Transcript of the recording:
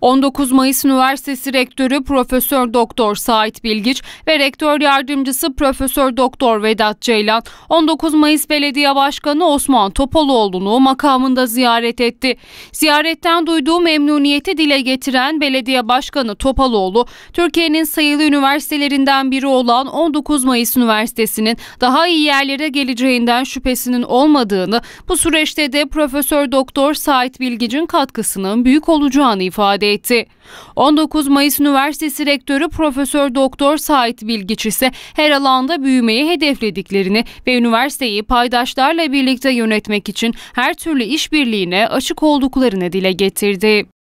19 Mayıs Üniversitesi Rektörü Profesör Doktor Sait Bilgiç ve Rektör Yardımcısı Profesör Doktor Vedat Ceylan 19 Mayıs Belediye Başkanı Osman Topaloğlu'nu makamında ziyaret etti. Ziyaretten duyduğu memnuniyeti dile getiren Belediye Başkanı Topaloğlu, Türkiye'nin sayılı üniversitelerinden biri olan 19 Mayıs Üniversitesi'nin daha iyi yerlere geleceğinden şüphesinin olmadığını, bu süreçte de Profesör Doktor Sait Bilgiç'in katkısının büyük olacağını ifade etti. 19 Mayıs Üniversitesi Rektörü Profesör Doktor Sait Bilgiç ise her alanda büyümeyi hedeflediklerini ve üniversiteyi paydaşlarla birlikte yönetmek için her türlü işbirliğine açık olduklarını dile getirdi.